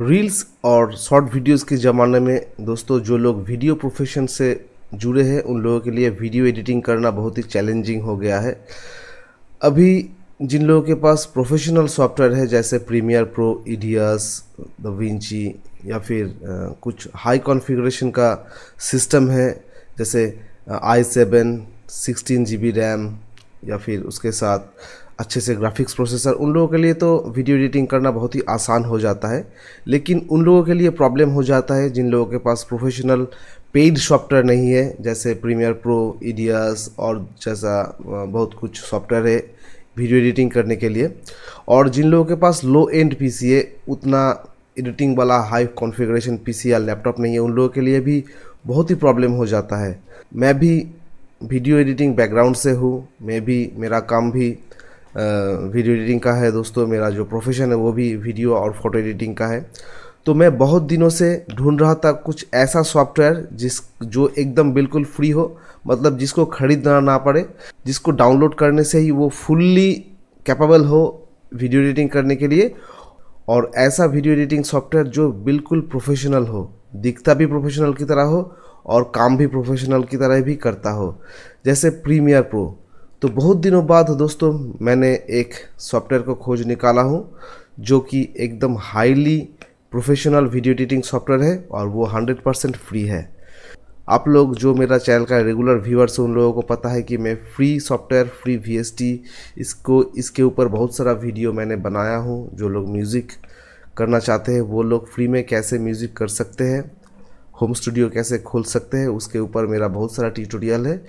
reels और short videos के ज़माने में दोस्तों जो लोग वीडियो प्रोफेशन से जुड़े हैं उन लोगों के लिए वीडियो एडिटिंग करना बहुत ही चैलेंजिंग हो गया है अभी जिन लोगों के पास प्रोफेशनल सॉफ्टवेयर है जैसे प्रीमियर प्रो इडियस विंची या फिर कुछ हाई कॉन्फ़िगरेशन का सिस्टम है जैसे i seven sixteen G B RAM या फिर उसके साथ अच्छे से ग्राफिक्स प्रोसेसर उन लोगों के लिए तो वीडियो एडिटिंग करना बहुत ही आसान हो जाता है लेकिन उन लोगों के लिए प्रॉब्लम हो जाता है जिन लोगों के पास प्रोफेशनल पेड सॉफ्टवेयर नहीं है जैसे प्रीमियर प्रो ईडियस और जैसा बहुत कुछ सॉफ्टवेयर है वीडियो एडिटिंग करने के लिए और जिन लोगों के पास लो एंड पीसी है उतना एडिटिंग वाला हाई कॉन्फ़िगरेशन पीसी या लैपटॉप नहीं है उन लोगों के लिए भी बहुत ही प्रॉब्लम हो जाता है मैं भी वीडियो एडिटिंग बैकग्राउंड से हूँ मैं भी मेरा काम भी वीडियो एडिटिंग का है दोस्तों मेरा जो प्रोफेशन है वो भी वीडियो और फोटो एडिटिंग का है तो मैं बहुत दिनों से ढूंढ रहा था कुछ ऐसा सॉफ्टवेयर जिस जो एकदम बिल्कुल फ्री हो मतलब जिसको खरीदना ना पड़े जिसको डाउनलोड करने से ही वो फुल्ली कैपेबल हो वीडियो एडिटिंग करने के लिए और ऐसा वीडियो एडिटिंग सॉफ्टवेयर जो बिल्कुल प्रोफेशनल हो दिखता भी प्रोफेशनल की तरह हो और काम भी प्रोफेशनल की तरह भी करता हो जैसे प्रीमियर प्रो तो बहुत दिनों बाद दोस्तों मैंने एक सॉफ्टवेयर को खोज निकाला हूँ जो कि एकदम highly professional video editing software है और वो 100 परसेंट फ्री है आप लोग जो मेरा चैनल का रेगुलर व्यूअर्स उन लोगों को पता है कि मैं फ्री सॉफ्टवेयर फ्री टी इसको इसके ऊपर बहुत सारा वीडियो मैंने बनाया हूँ जो लोग म्यूज़िक करना चाहते हैं वो लोग फ्री में कैसे म्यूज़िक कर सकते हैं होम स्टूडियो कैसे खोल सकते हैं उसके ऊपर मेरा बहुत सारा ट्यूटोरियल है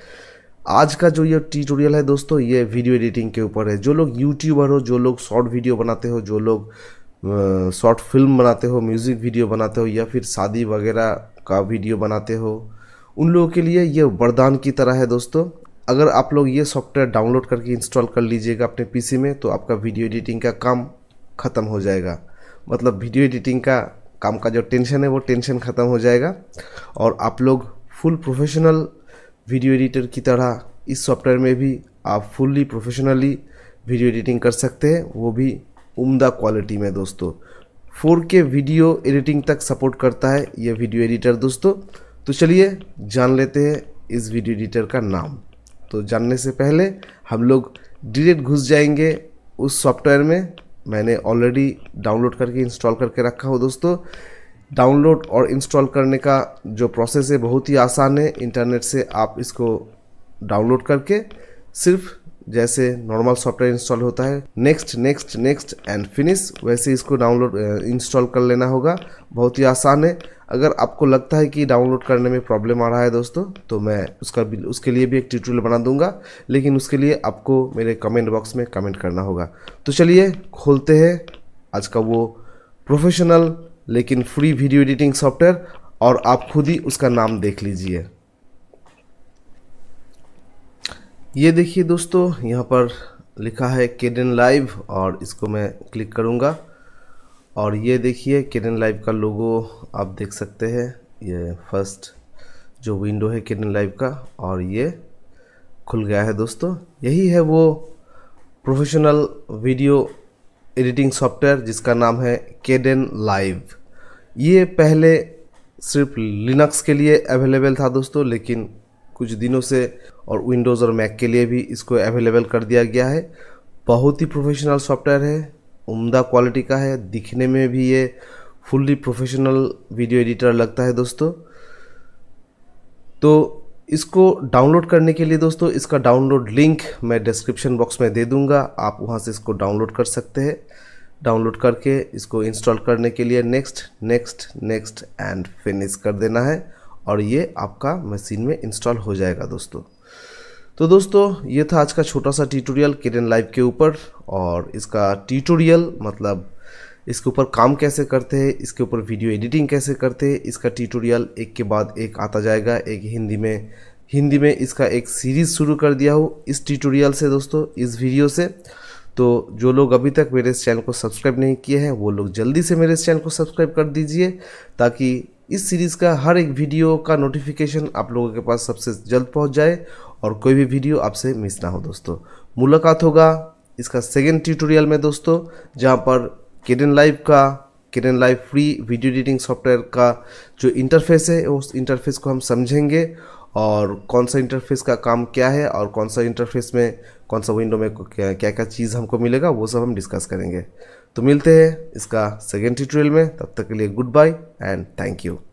आज का जो ये ट्यूटोरियल है दोस्तों ये वीडियो एडिटिंग के ऊपर है जो लोग यूट्यूबर हो जो लोग शॉर्ट वीडियो बनाते हो जो लोग शॉर्ट फिल्म बनाते हो म्यूज़िक वीडियो बनाते हो या फिर शादी वगैरह का वीडियो बनाते हो उन लोगों के लिए ये वरदान की तरह है दोस्तों अगर आप लोग ये सॉफ्टवेयर डाउनलोड करके इंस्टॉल कर लीजिएगा अपने पीसी में तो आपका वीडियो एडिटिंग का काम ख़त्म हो जाएगा मतलब वीडियो एडिटिंग का काम का जो टेंशन है वो टेंशन ख़त्म हो जाएगा और आप लोग फुल प्रोफेशनल वीडियो एडिटर की तरह इस सॉफ्टवेयर में भी आप फुल्ली प्रोफेशनली वीडियो एडिटिंग कर सकते हैं वो भी उम्दा क्वालिटी में दोस्तों फोर के वीडियो एडिटिंग तक सपोर्ट करता है ये वीडियो एडिटर दोस्तों तो चलिए जान लेते हैं इस वीडियो एडिटर का नाम तो जानने से पहले हम लोग डायरेक्ट घुस जाएंगे उस सॉफ्टवेयर में मैंने ऑलरेडी डाउनलोड करके इंस्टॉल करके रखा हो दोस्तों डाउनलोड और इंस्टॉल करने का जो प्रोसेस है बहुत ही आसान है इंटरनेट से आप इसको डाउनलोड करके सिर्फ जैसे नॉर्मल सॉफ्टवेयर इंस्टॉल होता है next next next and finish वैसे इसको डाउनलोड इंस्टॉल कर लेना होगा बहुत ही आसान है अगर आपको लगता है कि डाउनलोड करने में प्रॉब्लम आ रहा है दोस्तों तो मैं उसका उसके लिए भी एक ट्यूटोरियल बना दूंगा लेकिन उसके लिए आपको मेरे कमेंट बॉक्स में कमेंट करना होगा तो चलिए खोलते हैं आज का वो प्रोफेशनल लेकिन फ्री वीडियो एडिटिंग सॉफ्टवेयर और आप खुद ही उसका नाम देख लीजिए ये देखिए दोस्तों यहाँ पर लिखा है केडन लाइव और इसको मैं क्लिक करूँगा और ये देखिए केडन लाइव का लोगो आप देख सकते हैं ये फर्स्ट जो विंडो है केडन लाइव का और ये खुल गया है दोस्तों यही है वो प्रोफेशनल वीडियो एडिटिंग सॉफ्टवेयर जिसका नाम है केडन लाइव ये पहले सिर्फ लिनक्स के लिए अवेलेबल था दोस्तों लेकिन कुछ दिनों से और विंडोज़ और मैक के लिए भी इसको अवेलेबल कर दिया गया है बहुत ही प्रोफेशनल सॉफ्टवेयर है उम्दा क्वालिटी का है दिखने में भी ये फुल्ली प्रोफेशनल वीडियो एडिटर लगता है दोस्तों तो इसको डाउनलोड करने के लिए दोस्तों इसका डाउनलोड लिंक मैं डिस्क्रिप्शन बॉक्स में दे दूंगा आप वहाँ से इसको डाउनलोड कर सकते हैं डाउनलोड करके इसको इंस्टॉल करने के लिए next next next and finish कर देना है और ये आपका मशीन में इंस्टॉल हो जाएगा दोस्तों तो दोस्तों ये था आज का छोटा सा ट्यूटोरियल किरण लाइव के ऊपर और इसका ट्यूटोरियल मतलब इसके ऊपर काम कैसे करते हैं इसके ऊपर वीडियो एडिटिंग कैसे करते हैं इसका ट्यूटोरियल एक के बाद एक आता जाएगा एक हिंदी में हिंदी में इसका एक सीरीज़ शुरू कर दिया हो इस ट्यूटोरियल से दोस्तों इस वीडियो से तो जो लोग अभी तक मेरे इस चैनल को सब्सक्राइब नहीं किए हैं वो लोग जल्दी से मेरे इस चैनल को सब्सक्राइब कर दीजिए ताकि इस सीरीज़ का हर एक वीडियो का नोटिफिकेशन आप लोगों के पास सबसे जल्द पहुंच जाए और कोई भी वीडियो आपसे मिस ना हो दोस्तों मुलाकात होगा इसका सेकेंड ट्यूटोरियल में दोस्तों जहाँ पर किडन लाइव का Kdenlive free video editing software का जो इंटरफेस है उस इंटरफेस को हम समझेंगे और कौन सा इंटरफेस का काम क्या है और कौन सा इंटरफेस में कौन सा विंडो में क्या क्या, क्या चीज़ हमको मिलेगा वो सब हम डिस्कस करेंगे तो मिलते हैं इसका सेकेंड ट्यूटोरियल में तब तक के लिए goodbye and thank you